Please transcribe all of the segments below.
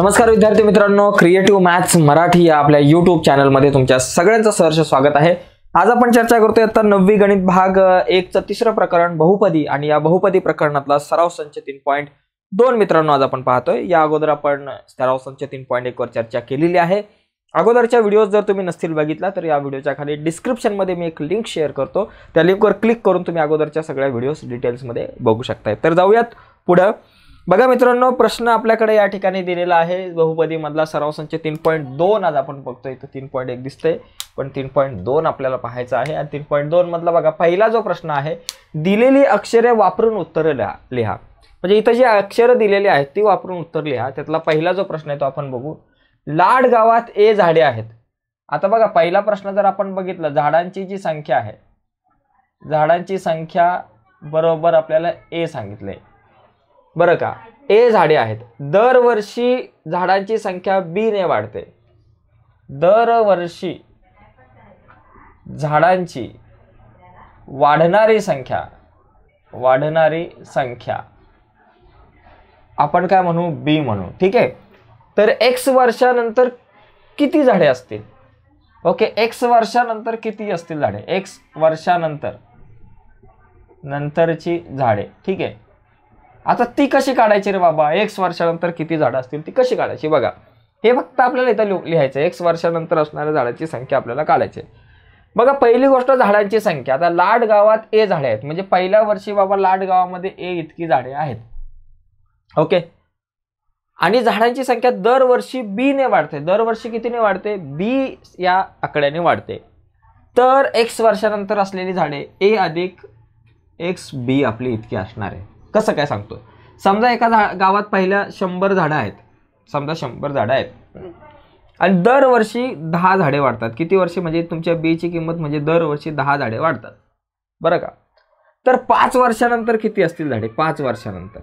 नमस्कार विद्यार्थी मित्रांनो क्रिएटिव्ह मॅथ्स मराठी या आपल्या युट्यूब चॅनलमध्ये तुमच्या सगळ्यांचं सहर्ष स्वागत आहे आज आपण चर्चा करतोय आता नववी गणित भाग एकचं तिसरं प्रकरण बहुपदी आणि या बहुपदी प्रकरणातला सराव संच तीन पॉईंट दोन मित्रांनो आज आपण पाहतोय या अगोदर आपण सराव संच तीन पॉईंट एकवर चर्चा केलेली आहे अगोदरच्या व्हिडिओज जर तुम्ही नसतील बघितला तर या व्हिडिओच्या खाली डिस्क्रिप्शनमध्ये मी एक लिंक शेअर करतो त्या लिंकवर क्लिक करून तुम्ही अगोदरच्या सगळ्या व्हिडिओज डिटेल्समध्ये बघू शकताय तर जाऊयात पुढं बघा मित्रांनो प्रश्न आपल्याकडे या ठिकाणी दिलेला आहे बहुपदीमधला सराव संच तीन पॉईंट दोन आज आपण बघतोय इथं तीन पॉईंट एक दिसतंय पण तीन पॉईंट दोन आपल्याला पाहायचं आहे आणि तीन पॉईंट मधला बघा पहिला जो प्रश्न आहे दिलेली अक्षरे वापरून उत्तरं लिहा लिहा म्हणजे इथं जी अक्षरं दिलेली आहेत ती वापरून उत्तर लिहा त्यातला पहिला जो प्रश्न आहे तो आपण बघू लाड गावात ए झाडे आहेत आता बघा पहिला प्रश्न जर आपण बघितला झाडांची जी संख्या आहे झाडांची संख्या बरोबर आपल्याला ए सांगितले बरं का ए झाडे आहेत दरवर्षी झाडांची संख्या बी ने वाढते दरवर्षी झाडांची वाढणारी संख्या वाढणारी संख्या आपण काय म्हणू बी म्हणू ठीक आहे तर एक्स वर्षानंतर किती झाडे असतील ओके एक्स वर्षानंतर किती असतील झाडे एक्स वर्षानंतर नंतरची झाडे ठीक आहे आता ती कशी काढायची रे बाबा एक्स वर्षानंतर किती झाडं असतील ती कशी काढायची बघा हे फक्त आपल्याला इथं लिहायचं एक्स वर्षानंतर असणाऱ्या झाडांची संख्या आपल्याला काढायची बघा पहिली गोष्ट झाडांची संख्या आता लाड गावात ए झाडे आहेत म्हणजे पहिल्या वर्षी बाबा लाड गावामध्ये ए इतकी झाडे आहेत ओके आणि झाडांची संख्या दरवर्षी बीने वाढते दरवर्षी कितीने वाढते बी या आकड्याने वाढते तर एक्स वर्षानंतर असलेली झाडे ए अधिक एक्स बी आपली इतकी असणार आहे कसं काय सांगतो समजा एका झा गावात पहिल्या शंभर झाडं आहेत समजा शंभर झाडं आहेत आणि दरवर्षी दहा झाडे वाढतात किती वर्षी म्हणजे तुमच्या बीची किंमत म्हणजे दरवर्षी दहा झाडे वाढतात बरं का तर पाच वर्षानंतर किती असतील झाडे पाच वर्षानंतर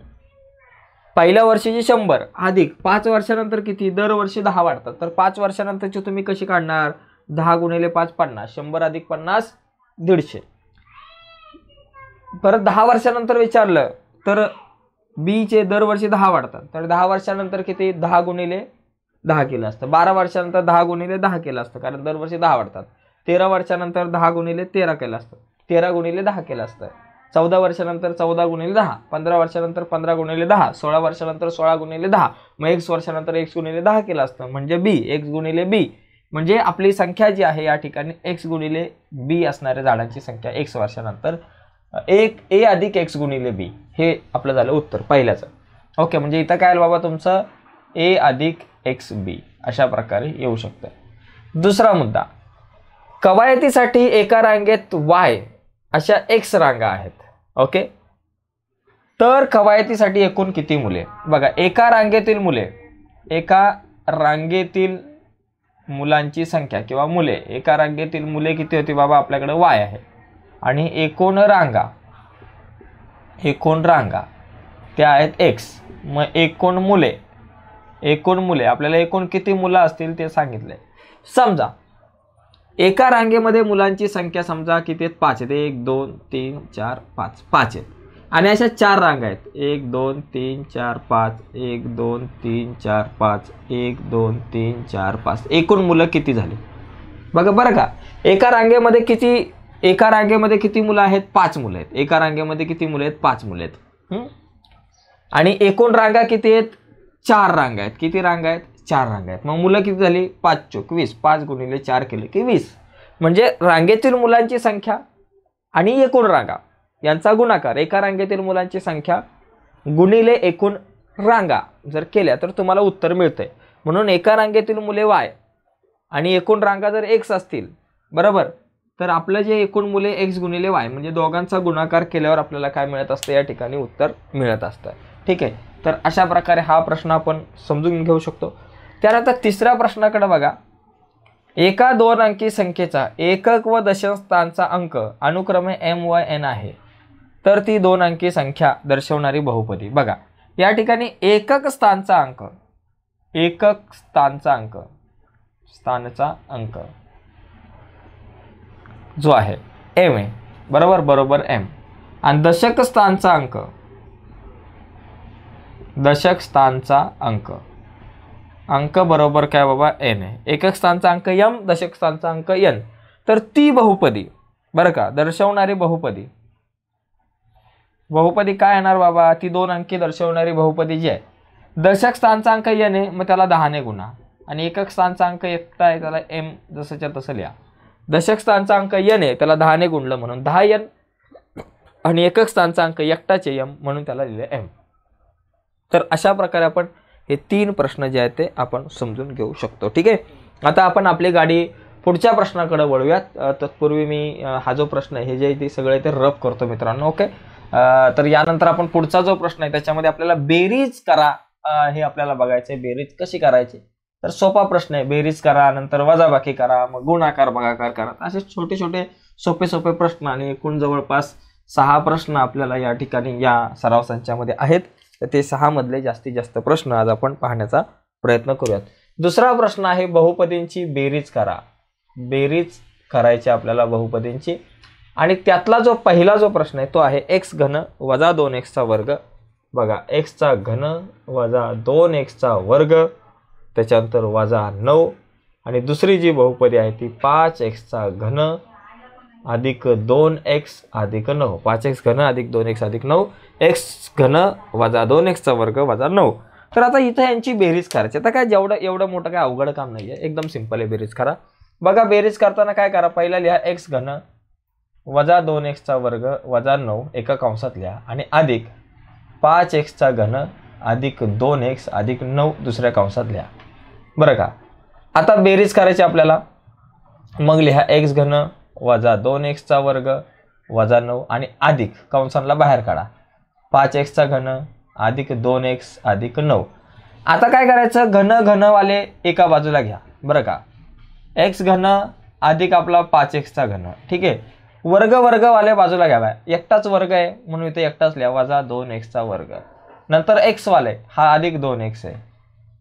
पहिल्या वर्षीची शंभर अधिक पाच वर्षानंतर किती दरवर्षी दहा वाढतात तर पाच वर्षानंतरची तुम्ही कशी काढणार दहा गुणिले पाच पन्नास शंभर अधिक पन्नास दीडशे परत दहा वर्षानंतर विचारलं तर बीचे दरवर्षी दहा वाढतात तर दहा वर्षानंतर किती दहा गुणिले दहा केलं असतं बारा वर्षानंतर दहा गुणिले दहा केलं असतं कारण दरवर्षी दहा वाढतात तेरा वर्षानंतर दहा गुणिले तेरा केलं असतं तेरा गुणिले दहा केलं असतं चौदा वर्षानंतर चौदा गुणिले दहा पंधरा वर्षानंतर पंधरा गुणिले दहा सोळा वर्षानंतर सोळा गुणिले दहा मग एक वर्षानंतर एक गुणिले दहा केलं असतं म्हणजे बी एक्स गुणिले बी म्हणजे आपली संख्या जी आहे या ठिकाणी एक्स गुणिले बी असणाऱ्या झाडांची संख्या एक्स वर्षानंतर एक ए अधिक एक्स गुणिले बी हे आपलं झालं उत्तर पहिल्याचं ओके म्हणजे इथं काय बाबा तुमचं ए अधिक एक्स बी अशा प्रकारे येऊ शकतं दुसरा मुद्दा कवायतीसाठी एका रांगेत वाय अशा एक्स रांगा आहेत ओके तर कवायतीसाठी एकूण किती मुले बघा एका रांगेतील मुले एका रांगेतील मुलांची संख्या किंवा मुले एका रांगेतील मुले किती होती बाबा आपल्याकडे वाय आहे आणि एकूण रांगा एकूण रांगा त्या आहेत एक्स मग एकूण मुले एकूण मुले आपल्याला एकूण किती मुलं असतील ते सांगितले समजा एका रांगेमध्ये मुलांची संख्या समजा किती आहेत पाच आहेत एक दोन तीन चार पाच पाच आहेत आणि अशा चार रांगा आहेत एक दोन तीन चार पाच एक दोन तीन चार पाच एक दोन तीन चार पाच एकूण मुलं किती झाली बघा बरं का एका रांगेमध्ये किती एका रांगेमध्ये किती मुलं आहेत पाच मुलं आहेत एका रांगेमध्ये किती मुलं आहेत पाच मुलं आहेत आणि एकूण रांगा किती आहेत चार रांगा आहेत किती रांगा आहेत चार रांगा आहेत मग मुलं किती झाली पाच चोक वीस पाच गुणिले चार केले की वीस म्हणजे रांगेतील मुलांची संख्या आणि एकूण रांगा यांचा गुणाकार एका रांगेतील मुलांची संख्या गुणिले एकूण रांगा जर केल्या तर तुम्हाला उत्तर मिळतंय म्हणून एका रांगेतील मुले वाय आणि एकूण रांगा जर एक्स असतील बरोबर तर आपलं जे एकूण मुले एक्स गुणिले वाय म्हणजे दोघांचा गुणाकार केल्यावर आपल्याला काय मिळत असतं या ठिकाणी उत्तर मिळत असतं ठीक आहे तर अशा प्रकारे हा प्रश्न आपण समजून घेऊ शकतो त्यानंतर तिसऱ्या प्रश्नाकडे बघा एका दोन अंकी संख्येचा एकक व स्थानाचा अंक अनुक्रमे एम वाय एन आहे तर ती दोन अंकी संख्या दर्शवणारी बहुपदी बघा या ठिकाणी एकक स्थानचा अंक एकक स्थानचा अंक स्थानचा अंक जो आहे एम ए बरोबर बरोबर एम आणि दशक स्थानचा अंक दशक स्थानचा अंक अंक बरोबर काय बाबा एन ए एकक स्थानचा अंक यम दशक स्थानचा अंक यन तर ती बहुपदी बरं का दर्शवणारी बहुपदी बहुपदी काय येणार बाबा ती दोन अंकी दर्शवणारी बहुपदी जी आहे दशक स्थानचा अंक एन आहे मग त्याला दहाने गुणा आणि एकक स्थानचा अंक एकता आहे त्याला एम जसंच्या तसं लिहा दशक स्थानचा अंक यन आहे त्याला दहाने गुणलं म्हणून दहा यन आणि एकक स्थानचा अंक एकटाचे एम म्हणून त्याला लिहिले एम तर अशा प्रकारे आपण हे तीन प्रश्न जे आहेत ते आपण समजून घेऊ शकतो ठीक आहे आता आपण आपली गाडी पुढच्या प्रश्नाकडे वळूयात तत्पूर्वी मी हा जो प्रश्न आहे हे जे ते सगळे ते रफ करतो मित्रांनो ओके तर यानंतर आपण पुढचा जो प्रश्न आहे त्याच्यामध्ये आपल्याला बेरीज करा हे आपल्याला बघायचं आहे बेरीज कशी करायची तर सोपा प्रश्न आहे बेरीज करा नंतर वजाबाकी करा मग गुणाकार भागाकार करा असे छोटे छोटे सोपे सोपे प्रश्न आणि एकूण जवळपास सहा प्रश्न आपल्याला या ठिकाणी या सराव संचामध्ये आहेत तर ते सहामधले जास्तीत जास्त प्रश्न आज आपण पाहण्याचा प्रयत्न करूयात दुसरा प्रश्न आहे बहुपदींची बेरीज करा बेरीज करायची आपल्याला बहुपदींची आणि त्यातला जो पहिला जो प्रश्न आहे तो आहे एक्स घन वजा दोन एक्सचा वर्ग बघा एक्सचा घन वजा दोन एक्सचा वर्ग त्याच्यानंतर वजा नऊ आणि दुसरी जी बहुपदी आहे ती पाच एक्सचा घन अधिक दोन एक्स अधिक नऊ पाच एक्स घन अधिक दोन एक्स अधिक नऊ एक्स घन वजा दोन एक्सचा वर्ग वजा नऊ तर आता इथं यांची बेरीज करायची आता काय जेवढं एवढं मोठं काय अवघड काम नाही आहे एकदम सिम्पल आहे बेरीज करा बघा बेरीज करताना काय करा पहिला लिहा एक्स घन वजा दोन एक्सचा वर्ग वजा नऊ एका कंसात लिहा आणि अधिक पाच एक्सचा घन अधिक दोन एक्स अधिक नऊ दुसऱ्या कंसात लिहा बरं का आता बेरीज करायची आपल्याला मग लिहा एक्स घन वजा दोन एक्सचा वर्ग वजा नऊ आणि अधिक कंसांना बाहेर काढा पाच एक्सचा घन अधिक दोन एक्स अधिक नऊ आता काय करायचं घन घनवाले एका बाजूला घ्या बरं का एक्स घन अधिक आपला पाच एक्सचा घन ठीक आहे वर्ग वर्गवाले बाजूला घ्यावा एकटाच वर्ग आहे म्हणून इथे एकटाच लिहा वजा दोन एक्सचा वर्ग नंतर एक्सवाले हा अधिक दोन एक्स आहे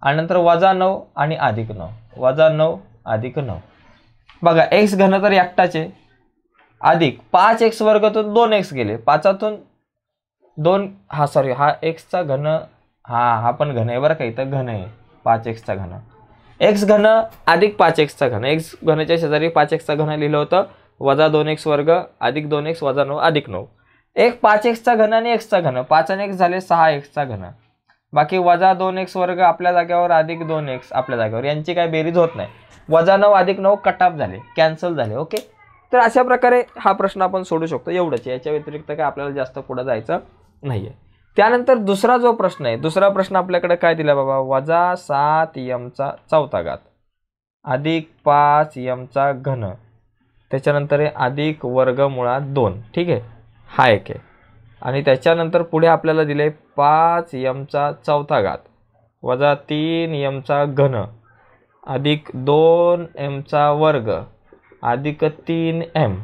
आणि नंतर वजा नऊ आणि अधिक नऊ वजा नऊ अधिक नऊ बघा एक्स घन तर एकटाचे अधिक पाच एक्स वर्गातून दोन एक्स गेले पाचातून दोन हा सॉरी हा एक्सचा घन हा हा पण घन आहे बरं का इथं घन आहे पाच एक्सचा घन एक्स घन अधिक पाच एक्सचा घन एक्स घनाच्या शेजारी पाच एक्सचा घन लिहिलं होतं वजा दोन एक्स वर्ग अधिक दोन एक्स वजा नऊ अधिक नऊ एक पाच एक्सचा घन आणि एक्सचा घन पाच आणि एक्स झाले सहा एक्सचा घन बाकी वजा दोन एक्स वर्ग आपल्या जागेवर अधिक दोन एक्स आपल्या जागेवर यांची काय बेरीज होत नाही वजा नऊ अधिक नऊ कटाप झाले कॅन्सल झाले ओके तर अशा प्रकारे हा प्रश्न आपण सोडू शकतो एवढंच याच्या व्यतिरिक्त काय आपल्याला जास्त पुढं जायचं नाही आहे त्यानंतर दुसरा जो प्रश्न आहे दुसरा प्रश्न आपल्याकडे काय दिला बाबा वजा सात यमचा चौथा घात अधिक पाच यमचा घन त्याच्यानंतर आहे अधिक मुळात दोन ठीक आहे हा एक आहे आणि त्याच्यानंतर पुढे आपल्याला दिले पाच यमचा चौथा घात वजा तीन यमचा घन अधिक दोन एमचा वर्ग अधिक तीन एम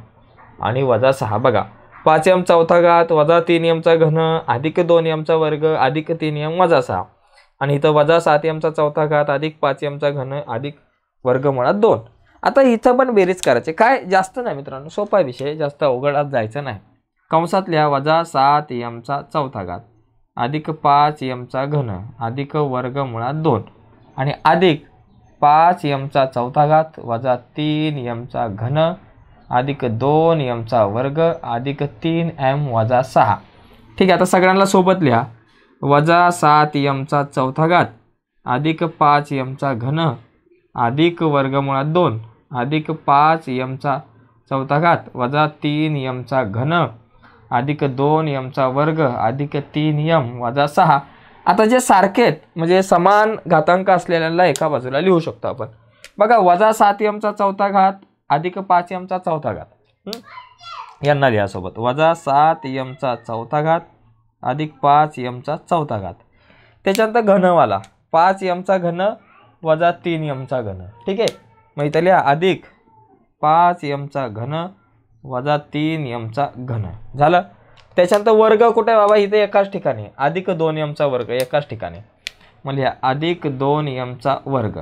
आणि वजा सहा बघा पाच एम चौथा घात वजा तीन एमचा घन अधिक दोन एमचा वर्ग अधिक तीन एम वजा सहा आणि इथं वजा सात एमचा चौथा घात अधिक पाच एमचा घन अधिक वर्ग मुळात दोन आता इथं पण बेरीज करायचे काय जास्त नाही मित्रांनो सोपा विषय जास्त अवघडात जायचं नाही कंसातल्या वजा सात यमचा चौथा घात अधिक पाच यमचा घन अधिक वर्ग मुळात दोन आणि अधिक पाच यमचा चौथा घात वजा तीन यमचा घन अधिक दोन यमचा वर्ग अधिक तीन एम वजा सहा ठीक आहे आता सगळ्यांना सोबत लिहा वजा सात यमचा चौथा घात अधिक पाच यमचा घन अधिक वर्ग मुळात दोन अधिक पाच यमचा चौथा घात वजा तीन यमचा घन अधिक दोन यमचा वर्ग अधिक तीन यम वजा सहा आता जे सारखे म्हणजे समान घातांक असलेल्यांना एका बाजूला लिहू शकतो आपण बघा वजा सात यमचा चौथा घात अधिक पाच यमचा चौथा घात यांना लिहा सोबत वजा सात यमचा चौथा घात अधिक पाच यमचा चौथा घात त्याच्यानंतर घनवाला पाच यमचा घन वजा तीन यमचा घन ठीक आहे मग इथं लिहा अधिक पाच यमचा घन वजा तीन यमचा घन झालं त्याच्यानंतर वर्ग कुठे बाबा इथे एकाच ठिकाणी अधिक दोन यमचा वर्ग एकाच ठिकाणी म्हणजे ह्या अधिक दोन यमचा वर्ग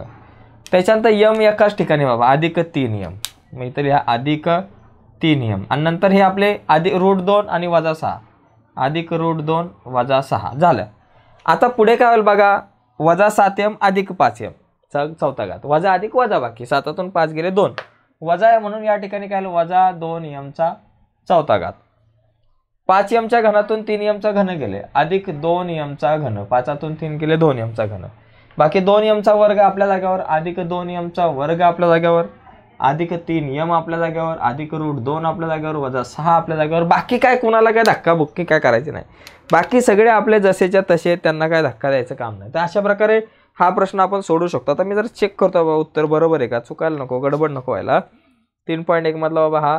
त्याच्यानंतर यम एकाच ठिकाणी बाबा अधिक तीन यम मग तर ह्या अधिक तीन यम आणि नंतर हे आपले अधिक रूट दोन आणि वजा सहा अधिक रूट दोन वजा सहा झालं आता पुढे काय होईल बघा वजा सात यम अधिक पाच यम चौथा घात वजा अधिक वजा बाकी सातातून पाच गेले दोन वजा आहे म्हणून या ठिकाणी काय वजा दोन यमचा चौथा घात पाच यमच्या घनातून तीन यमचा घन गेले अधिक दोन यमचा घन पाचातून तीन केले दोन यमचा घन बाकी दोन यमचा वर्ग आपल्या जाग्यावर अधिक दोन यमचा वर्ग आपल्या जाग्यावर अधिक तीन यम आपल्या जाग्यावर अधिक रूट दोन आपल्या जाग्यावर वजा सहा आपल्या जागेवर बाकी काय कुणाला काय धक्का बुक्की काय करायचे नाही बाकी सगळे आपले जसेच्या तसे त्यांना काय धक्का द्यायचं काम नाही तर अशा प्रकारे हा प्रश्न आपण सोडू शकतो आता मी जर चेक करतो बाबा उत्तर बरोबर आहे का चुकायला नको गडबड नको व्हायला तीन पॉईंट एकमधला बाबा हा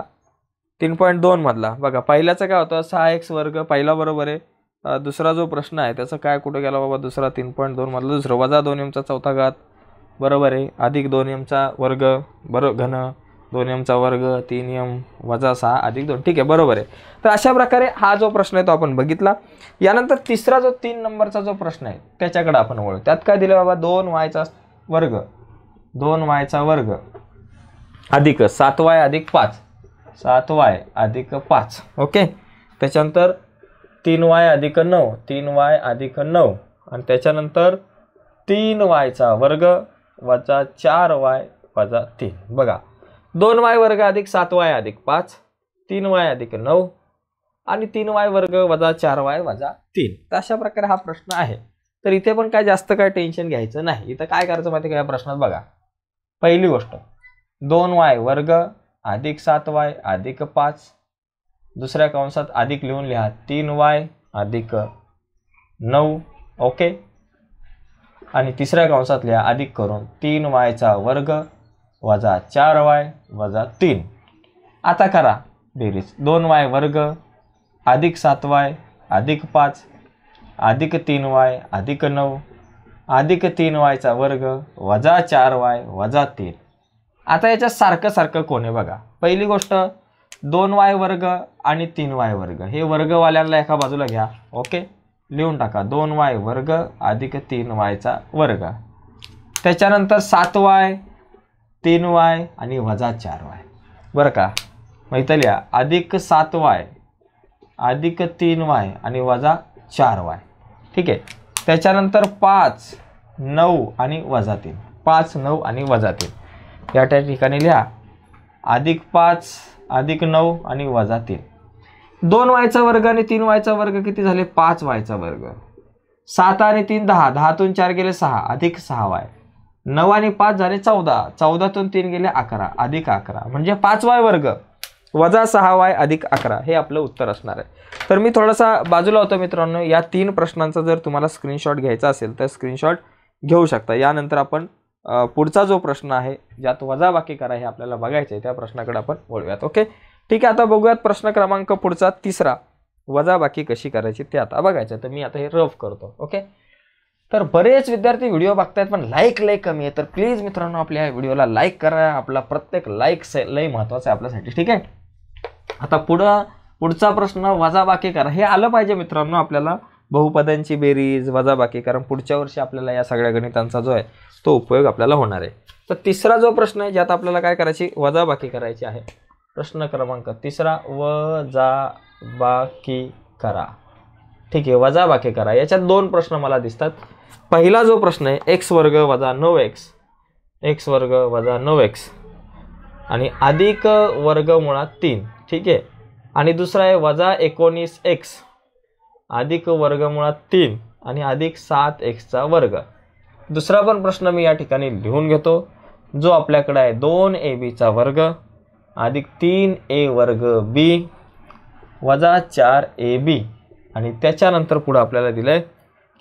तीन पॉईंट मधला बघा पहिल्याचा काय होतं सहा एक्स वर्ग पहिला बरोबर आहे दुसरा जो प्रश्न आहे त्याचा काय कुठं गेला बाबा दुसरा तीन पॉईंट दोनमधला दुसरं वजा दोन एमचा चौथा घात बरोबर आहे अधिक दोन एमचा वर्ग बरो घन दोन एमचा वर्ग तीन एम वजा सहा अधिक दोन ठीक आहे बरोबर आहे तर अशा प्रकारे हा जो प्रश्न आहे तो आपण बघितला यानंतर तिसरा जो तीन नंबरचा जो प्रश्न आहे त्याच्याकडे आपण वळू त्यात काय दिलं बाबा दोन वायचा वर्ग दोन वायचा वर्ग अधिक सात वाय अधिक पाच सात वाय अधिक पाच ओके त्याच्यानंतर तीन वाय अधिक नऊ तीन वाय अधिक नऊ आणि त्याच्यानंतर तीन वायचा वर्ग वजा चार वाय वजा तीन बघा दोन वाय वर्ग अधिक सात वाय अधिक पाच तीन वाय अधिक नऊ आणि तीन वाय वर्ग वजा चार वाय वजा तीन तर अशा प्रकारे हा प्रश्न आहे तर इथे पण काय जास्त काय टेन्शन घ्यायचं नाही इथं काय करायचं माहिती का या प्रश्नात बघा पहिली गोष्ट दोन वाय वर्ग अधिक सात वाय अधिक पाच दुसऱ्या कंसात अधिक लिहून लिहा तीन वाय अधिक नऊ ओके आणि तिसऱ्या कंसात लिहा अधिक करून तीन वायचा वर्ग वजा चार वाय वजा तीन आता करा बेरीज दोन वाय वर्ग अधिक सात वाय अधिक पाच अधिक तीन वाय अधिक नऊ अधिक तीन वायचा वर्ग वजा चार वाय वजा तीन आता याच्या सारखं सारखं कोण आहे बघा पहिली गोष्ट दोन वाय वर्ग आणि तीन वाय वर्ग हे वर्गवाल्यांना एका बाजूला घ्या ओके लिहून टाका दोन वाय वर्ग अधिक तीन वायचा वर्ग त्याच्यानंतर सात वाय तीन वाय आणि वजा चार वाय बरं का मैतल्या अधिक सात वाय अधिक तीन वाय आणि वजा चार वाय ठीक आहे त्याच्यानंतर पाच नऊ आणि वजा तीन पाच नऊ आणि वजा तीन या त्या ठिकाणी लिहा अधिक पाच अधिक नऊ आणि वजा तीन दोन वायचा वर्ग आणि तीन वायचा वर्ग किती झाले पाच वायचा वर्ग सात आणि तीन दहा दहातून चार गेले सहा अधिक सहा वाय नऊ आणि पाच झाले चौदा चौदातून तीन गेले अकरा अधिक अकरा म्हणजे पाच वाय वर्ग वजा सहा वाय अधिक अकरा हे आपलं उत्तर असणार आहे तर मी थोडासा बाजूला होतो मित्रांनो या तीन प्रश्नांचा जर तुम्हाला स्क्रीनशॉट घ्यायचा असेल तर स्क्रीनशॉट घेऊ शकता यानंतर आपण पुढचा जो प्रश्न आहे ज्यात बाकी करा हे आपल्याला बघायचं आहे त्या प्रश्नाकडे आपण वळूयात ओके ठीक आहे आता बघूयात प्रश्न क्रमांक पुढचा तिसरा वजा बाकी कशी करायची ते आता बघायचं तर मी आता हे रफ करतो ओके तर बरेच विद्यार्थी व्हिडिओ बघतायत पण लाईक लई कमी आहे तर प्लीज मित्रांनो आपल्या या व्हिडिओला लाईक करा आपला प्रत्येक लाईक लय महत्त्वाचा आहे आपल्यासाठी ठीक आहे आता पुढं पुढचा प्रश्न वजाबाकी करा हे आलं पाहिजे मित्रांनो आपल्याला बहुपदांची बेरीज वजाबाकी कारण पुढच्या वर्षी आपल्याला या सगळ्या गणितांचा जो आहे तो उपयोग आपल्याला होणार आहे तर तिसरा जो प्रश्न आहे ज्यात आपल्याला काय करायची वजाबाकी करायची आहे प्रश्न क्रमांक तिसरा वजाबाकी करा ठीक आहे वजाबाकी करा याच्यात दोन प्रश्न मला दिसतात पहिला जो प्रश्न आहे एक्स वर्ग वजा नऊ एक्स एक्स वर्ग वजा नऊ एक्स आणि अधिक वर्ग मुळात तीन ठीक आहे आणि दुसरा आहे वजा एकोणीस एक्स अधिक वर्ग मुळात तीन आणि अधिक सात एक्सचा वर्ग दुसरा पण प्रश्न मी या ठिकाणी लिहून घेतो जो आपल्याकडे आहे दोन ए बीचा वर्ग अधिक तीन ए वर्ग बी वजा चार ए बी आणि त्याच्यानंतर पुढं आपल्याला दिलं आहे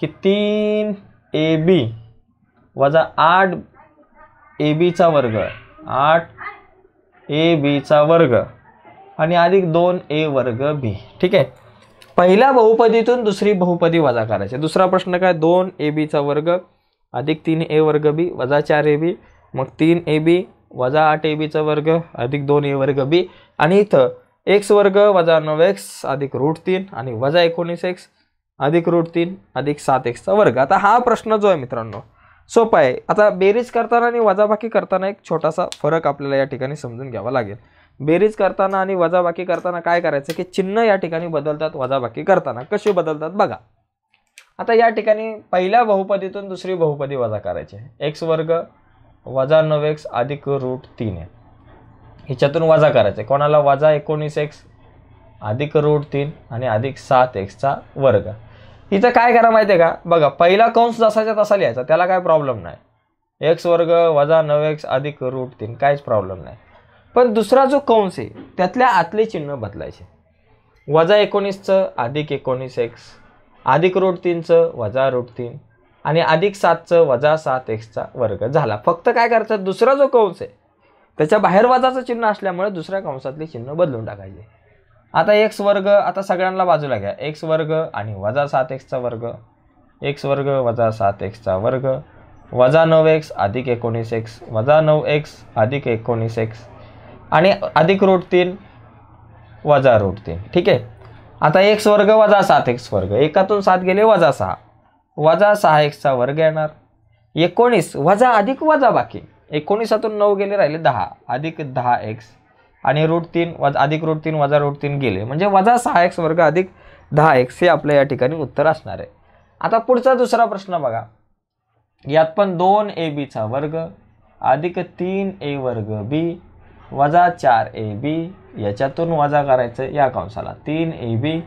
की तीन ए बी वजा आठ ए बीचा वर्ग आठ ए बीचा वर्ग आणि अधिक दोन ए वर्ग बी ठीक आहे पहिल्या बहुपदीतून दुसरी बहुपदी वजा करायची दुसरा प्रश्न काय दोन ए बीचा वर्ग अधिक तीन ए वर्ग बी वजा चार ए बी मग तीन ए बी वजा आठ ए बीचा वर्ग अधिक दोन ए वर्ग बी आणि इथं एक्स वर्ग वजा नऊ एक्स अधिक रूट तीन आणि वजा एकोणीस एक्स अधिक रूट तीन अधिक सात एक्सचा वर्ग आता हा प्रश्न जो आहे मित्रांनो सोपा आहे आता बेरीज करताना आणि वजाबाकी करताना एक छोटासा फरक आपल्याला या ठिकाणी समजून घ्यावा लागेल बेरीज करताना आणि वजाबाकी करताना काय करायचं की चिन्ह या ठिकाणी बदलतात वजाबाकी करताना कशी बदलतात बघा आता या ठिकाणी पहिल्या बहुपदीतून दुसरी बहुपदी वजा करायची आहे एक्स वर्ग वजा नऊ एक्स अधिक रूट तीन आहे ह्याच्यातून वजा करायचं कोणाला वजा एकोणीस एक्स अधिक रूट तीन आणि अधिक सात एक्सचा वर्ग इथं काय करा माहिती आहे का बघा पहिला कंस जसाच्या तसा लिहायचा त्याला काय प्रॉब्लेम नाही एक्स वर्ग वजा नव एक्स अधिक रूट तीन काहीच प्रॉब्लेम नाही पण दुसरा जो कंस आहे त्यातल्या आतले चिन्ह बदलायचे वजा एकोणीसचं अधिक एकोणीस एक्स अधिक रूट तीनचं वजा रूट तीन आणि अधिक सातचं वजा सात एक्सचा वर्ग झाला फक्त काय करायचं दुसरा जो कंस आहे त्याच्या बाहेर वजाचं चिन्ह असल्यामुळे दुसऱ्या कंसातले चिन्ह बदलून टाकायचे आता एक्स वर्ग आता सगळ्यांना बाजूला घ्या एक्स वर्ग आणि वजा सात एक्सचा वर्ग एक्स वर्ग वजा सात एक्सचा वर्ग वजा नऊ एक्स अधिक एकोणीस एक्स वजा नऊ एक्स अधिक एकोणीस एक्स आणि अधिक रूट तीन वजा रूट तीन ठीक आहे आता एक्स वर्ग वजा सात एक्स वर्ग एकातून सात गेले वजा सहा वजा सहा एक्सचा वर्ग येणार एकोणीस वजा अधिक वजा बाकी एकोणीसातून नऊ गेले राहिले दहा अधिक दहा एक्स आणि रूट तीन वज अधिक रूट तीन वजा रूट तीन गेले म्हणजे वजा सहा एक्स वर्ग अधिक दहा एक्स हे आपलं या ठिकाणी उत्तर असणार आहे आता पुढचा दुसरा प्रश्न बघा यात पण दोन ए बीचा वर्ग अधिक तीन ए वर्ग बी वजा चार ए बी याच्यातून वजा करायचं या कंसाला तीन ए बी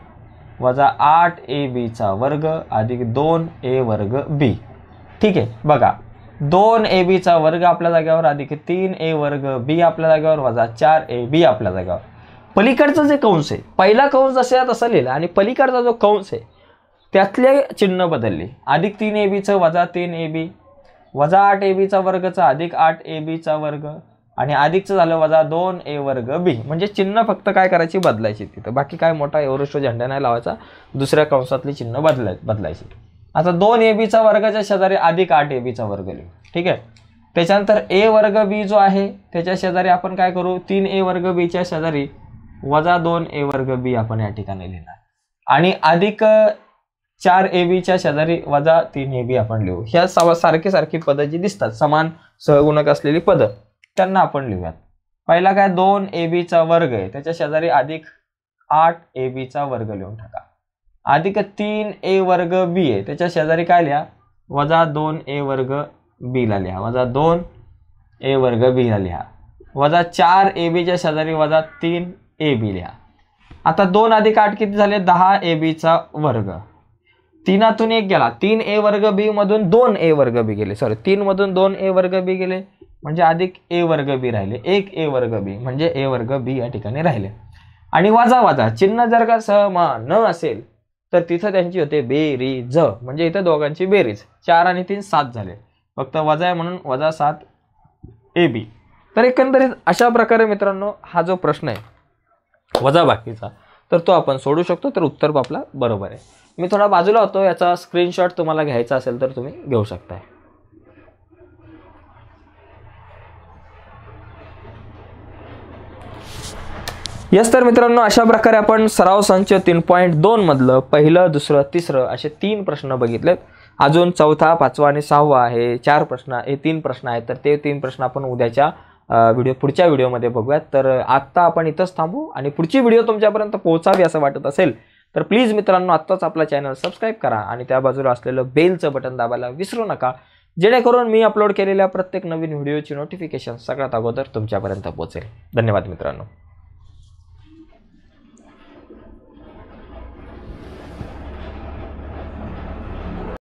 वजा आठ ए बीचा वर्ग अधिक दोन ए वर्ग बी ठीक आहे बघा दोन ए बीचा वर्ग आपल्या जाग्यावर अधिक तीन ए वर्ग बी आपल्या जागेवर वजा चार ए बी आपल्या जाग्यावर पलीकडचं जे कंस आहे पहिला कंस जसे तसा लिहिला आणि पलीकडचा जो कंस आहे त्यातले चिन्ह बदलले अधिक तीन ए बीचं वजा तीन ए बी वजा आठ ए बीचा वर्गचा अधिक आठ ए बीचा वर्ग आणि अधिकचं झालं वजा दोन ए वर्ग बी म्हणजे चिन्ह फक्त काय करायची बदलायची तिथं बाकी काय मोठा एवरेस्ट झेंडा नाही लावायचा दुसऱ्या कंसातली चिन्ह बदलाय बदलायची आता दोन ए बीचा वर्गाच्या शेजारी अधिक आठ ए बीचा वर्ग लिहू ठीक आहे त्याच्यानंतर ए वर्ग बी जो आहे त्याच्या शेजारी आपण काय करू तीन ए वर्ग बीच्या शेजारी वजा दोन ए वर्ग बी आपण या ठिकाणी लिहिणार आणि अधिक चार ए बीच्या शेजारी वजा तीन ए बी आपण लिहू ह्या सव सारखी सारखी पदं जी दिसतात समान सहगुणक असलेली पदं त्यांना आपण लिहूयात पहिला काय दोन ए बीचा वर्ग आहे त्याच्या शेजारी अधिक आठ ए बीचा वर्ग लिहून टाका अधिक तीन ए वर्ग बी आहे त्याच्या शेजारी काय लिहा वजा दोन ए वर्ग बीला लिहा वजा दोन ए वर्ग बीला लिहा वजा चार ए बीच्या शेजारी वजा तीन ए बी लिहा आता दोन अधिक आठ किती झाले दहा ए बीचा वर्ग तीनातून एक गेला तीन ए वर्ग बी मधून दोन ए वर्ग बी गेले सॉरी तीन तीनमधून दोन ए वर्ग बी गेले म्हणजे अधिक ए वर्ग बी राहिले एक ए वर्ग बी म्हणजे ए वर्ग बी या ठिकाणी राहिले आणि वजा वाजा चिन्ह जर का समा न असेल तर तिथं त्यांची होते बेरी बेरीज म्हणजे इथं दोघांची बेरीज चार आणि तीन सात झाले फक्त वजा आहे म्हणून वजा सात ए बी तर एकंदरीत अशा प्रकारे मित्रांनो हा जो प्रश्न आहे वजा बाकीचा तर तो आपण सोडू शकतो तर उत्तर आपला बरोबर आहे मी थोडा बाजूला होतो याचा स्क्रीनशॉट तुम्हाला घ्यायचा असेल तर तुम्ही घेऊ शकताय यस तर मित्रांनो अशा प्रकारे आपण सराव संच तीन पॉईंट मधलं पहिलं दुसरं तिसरं असे तीन प्रश्न बघितलेत अजून चौथा पाचवा आणि सहावा आहे चार प्रश्न हे तीन प्रश्न आहेत तर ते तीन प्रश्न आपण उद्याच्या व्हिडिओ पुढच्या व्हिडिओमध्ये बघूयात तर आत्ता आपण इथंच थांबू आणि पुढची व्हिडिओ तुमच्यापर्यंत पोहोचावी असं वाटत असेल तर प्लीज मित्रांनो आत्ताच आपला चॅनल सबस्क्राईब करा आणि त्या बाजूला असलेलं बेलचं बटन दाबायला विसरू नका जेणेकरून मी अपलोड केलेल्या प्रत्येक नवीन व्हिडिओची नोटिफिकेशन सगळ्यात अगोदर तुमच्यापर्यंत पोहोचेल धन्यवाद मित्रांनो